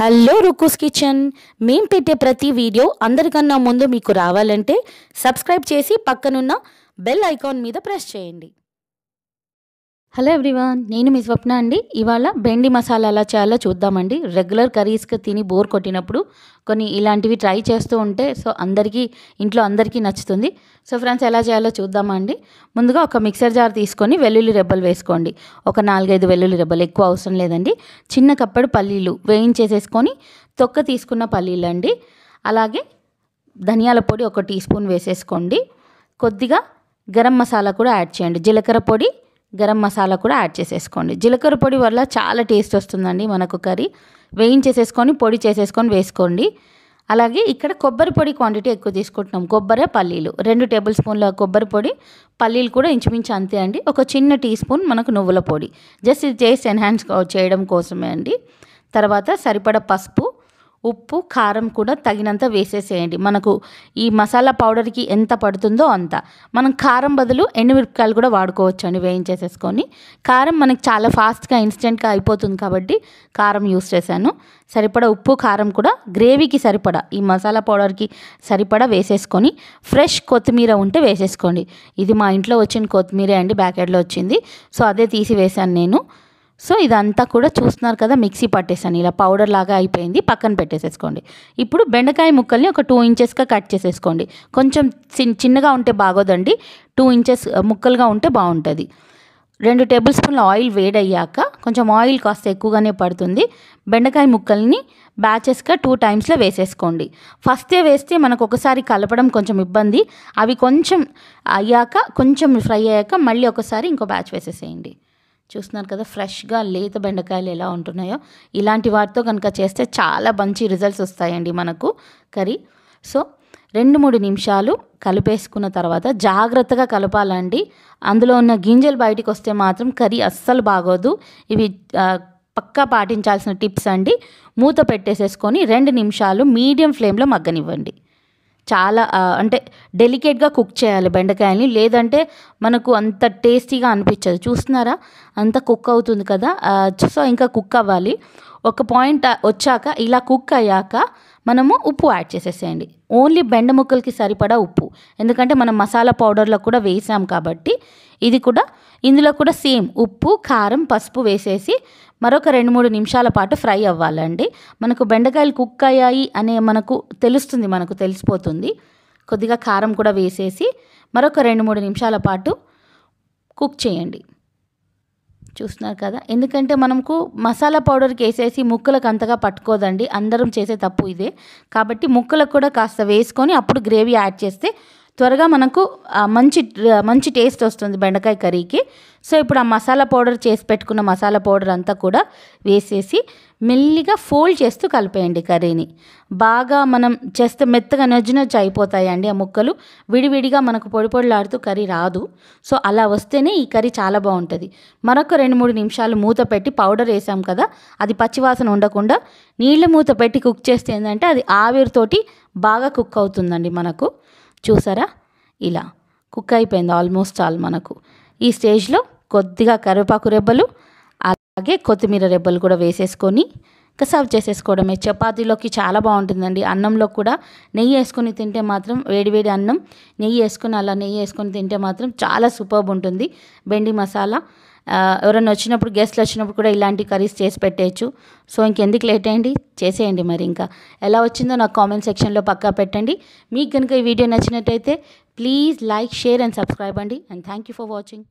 hello రుకుస్ kitchen మేం పెట్టే ప్రతి వీడియో అందరికన్నా ముందు మీకు రావాలంటే సబ్స్క్రైబ్ చేసి పక్కనున్న బెల్ ఐకాన్ మీద ప్రెస్ చేయండి హలో ఎవ్రీవాన్ నేను మీ స్వప్న అండి ఇవాళ బెండి మసాలా ఎలా చేయాలో చూద్దామండి రెగ్యులర్ కర్రీస్కి తిని బోర్ కొట్టినప్పుడు కొన్ని ఇలాంటివి ట్రై చేస్తూ ఉంటే సో అందరికీ ఇంట్లో అందరికీ నచ్చుతుంది సో ఫ్రెండ్స్ ఎలా చేయాలో చూద్దామండి ముందుగా ఒక మిక్సర్ జార్ తీసుకొని వెల్లుల్లి రెబ్బలు వేసుకోండి ఒక నాలుగైదు వెల్లుల్లి రెబ్బలు ఎక్కువ అవసరం లేదండి చిన్న కప్పడు పల్లీలు వేయించేసేసుకొని తొక్క తీసుకున్న పల్లీలు అండి అలాగే ధనియాల పొడి ఒక టీ స్పూన్ వేసేసుకోండి కొద్దిగా గరం మసాలా కూడా యాడ్ చేయండి జీలకర్ర పొడి గరం మసాలా కూడా యాడ్ చేసేసుకోండి జీలకర్ర పొడి వల్ల చాలా టేస్ట్ వస్తుందండి మనకు కర్రీ వేయించేసేసుకొని పొడి చేసేసుకొని వేసుకోండి అలాగే ఇక్కడ కొబ్బరి పొడి క్వాంటిటీ ఎక్కువ తీసుకుంటున్నాం కొబ్బరి పల్లీలు రెండు టేబుల్ స్పూన్ల కొబ్బరి పొడి పల్లీలు కూడా ఇంచుమించు అంతే అండి ఒక చిన్న టీ స్పూన్ మనకు నువ్వుల పొడి జస్ట్ ఇది టేస్ట్ ఎన్హాన్స్ చేయడం కోసమే అండి తర్వాత సరిపడ పసుపు ఉప్పు కారం కూడా తగినంత వేసేసేయండి మనకు ఈ మసాలా పౌడర్కి ఎంత పడుతుందో అంత మనం కారం బదులు ఎండుమిరపకాయలు కూడా వాడుకోవచ్చు అండి వేయించేసేసుకొని కారం మనకి చాలా ఫాస్ట్గా ఇన్స్టెంట్గా అయిపోతుంది కాబట్టి కారం యూస్ చేశాను సరిపడా ఉప్పు కారం కూడా గ్రేవీకి సరిపడా ఈ మసాలా పౌడర్కి సరిపడా వేసేసుకొని ఫ్రెష్ కొత్తిమీర ఉంటే వేసేసుకోండి ఇది మా ఇంట్లో వచ్చిన కొత్తిమీరే అండి బ్యాకెట్లో వచ్చింది సో అదే తీసి వేశాను నేను సో ఇదంతా కూడా చూస్తున్నారు కదా మిక్సీ పట్టేసాను ఇలా పౌడర్ లాగా అయిపోయింది పక్కన పెట్టేసేసుకోండి ఇప్పుడు బెండకాయ ముక్కల్ని ఒక టూ ఇంచెస్గా కట్ చేసేసుకోండి కొంచెం చిన్నగా ఉంటే బాగోదండి టూ ఇంచెస్ ముక్కలుగా ఉంటే బాగుంటుంది రెండు టేబుల్ స్పూన్ల ఆయిల్ వేడయ్యాక కొంచెం ఆయిల్ కాస్త ఎక్కువగానే పడుతుంది బెండకాయ ముక్కల్ని బ్యాచెస్గా టూ టైమ్స్లో వేసేసుకోండి ఫస్టే వేస్తే మనకు ఒకసారి కలపడం కొంచెం ఇబ్బంది అవి కొంచెం అయ్యాక కొంచెం ఫ్రై అయ్యాక మళ్ళీ ఒకసారి ఇంకో బ్యాచ్ వేసేసేయండి చూస్తున్నారు కదా ఫ్రెష్గా లేత బెండకాయలు ఎలా ఉంటున్నాయో ఇలాంటి వాటితో కనుక చేస్తే చాలా మంచి రిజల్ట్స్ వస్తాయండి మనకు కర్రీ సో రెండు మూడు నిమిషాలు కలిపేసుకున్న తర్వాత జాగ్రత్తగా కలపాలండి అందులో ఉన్న గింజలు బయటకు వస్తే మాత్రం కర్రీ అస్సలు బాగోదు ఇవి పక్కా పాటించాల్సిన టిప్స్ అండి మూత పెట్టేసేసుకొని రెండు నిమిషాలు మీడియం ఫ్లేమ్లో మగ్గనివ్వండి చాలా అంటే డెలికేట్గా కుక్ చేయాలి బెండకాయని లేదంటే మనకు అంత టేస్టీగా అనిపించదు చూస్తున్నారా అంత కుక్ అవుతుంది కదా సో ఇంకా కుక్ అవ్వాలి ఒక పాయింట్ వచ్చాక ఇలా కుక్ అయ్యాక మనము ఉప్పు యాడ్ చేసేసేయండి ఓన్లీ బెండ ముక్కలకి సరిపడా ఉప్పు ఎందుకంటే మనం మసాలా పౌడర్లో కూడా వేసాం కాబట్టి ఇది కూడా ఇందులో కూడా సేమ్ ఉప్పు కారం పసుపు వేసేసి మరొక రెండు మూడు నిమిషాల పాటు ఫ్రై అవ్వాలండి మనకు బెండకాయలు కుక్ అయ్యాయి అనే మనకు తెలుస్తుంది మనకు తెలిసిపోతుంది కొద్దిగా కారం కూడా వేసేసి మరొక రెండు మూడు నిమిషాల పాటు కుక్ చేయండి చూస్తున్నారు కదా ఎందుకంటే మనకు మసాలా పౌడర్కి వేసేసి ముక్కలకు అంతగా పట్టుకోదండి అందరం చేసే తప్పు ఇదే కాబట్టి ముక్కలకు కూడా కాస్త వేసుకొని అప్పుడు గ్రేవీ యాడ్ చేస్తే త్వరగా మనకు మంచి మంచి టేస్ట్ వస్తుంది బెండకాయ కర్రీకి సో ఇప్పుడు ఆ మసాలా పౌడర్ చేసి పెట్టుకున్న మసాలా పౌడర్ అంతా కూడా వేసేసి మెల్లిగా ఫోల్డ్ చేస్తూ కలిపేయండి కర్రీని బాగా మనం చేస్తే మెత్తగా నజ్జు నొచ్చి అయిపోతాయండి ఆ ముక్కలు విడివిడిగా మనకు పొడి పొడిలాడుతూ కర్రీ రాదు సో అలా వస్తేనే ఈ కర్రీ చాలా బాగుంటుంది మరొక రెండు మూడు నిమిషాలు మూత పెట్టి పౌడర్ వేసాం కదా అది పచ్చివాసన ఉండకుండా నీళ్ళ మూత పెట్టి కుక్ చేస్తే ఏంటంటే అది ఆవిరితోటి బాగా కుక్ అవుతుందండి మనకు చూసారా ఇలా కుక్ అయిపోయింది ఆల్మోస్ట్ ఆల్ మనకు ఈ స్టేజ్లో కొద్దిగా కరివేపాకు రెబ్బలు అలాగే కొత్తిమీర రెబ్బలు కూడా వేసేసుకొని ఇంకా సర్వ్ చేసేసుకోవడమే చపాతీలోకి చాలా బాగుంటుందండి అన్నంలో కూడా నెయ్యి వేసుకొని తింటే మాత్రం వేడివేడి అన్నం నెయ్యి వేసుకొని అలా నెయ్యి వేసుకొని తింటే మాత్రం చాలా సూపర్బ్ ఉంటుంది బెండి మసాలా ఎవరైనా వచ్చినప్పుడు గెస్ట్లు వచ్చినప్పుడు కూడా ఇలాంటి కర్రీస్ చేసి పెట్టేయచ్చు సో ఇంకెందుకు లేట్ అయ్యండి చేసేయండి మరి ఇంకా ఎలా వచ్చిందో నాకు కామెంట్ సెక్షన్లో పక్కా పెట్టండి మీకు కనుక ఈ వీడియో నచ్చినట్టయితే please like share and subscribe అండి and thank you for watching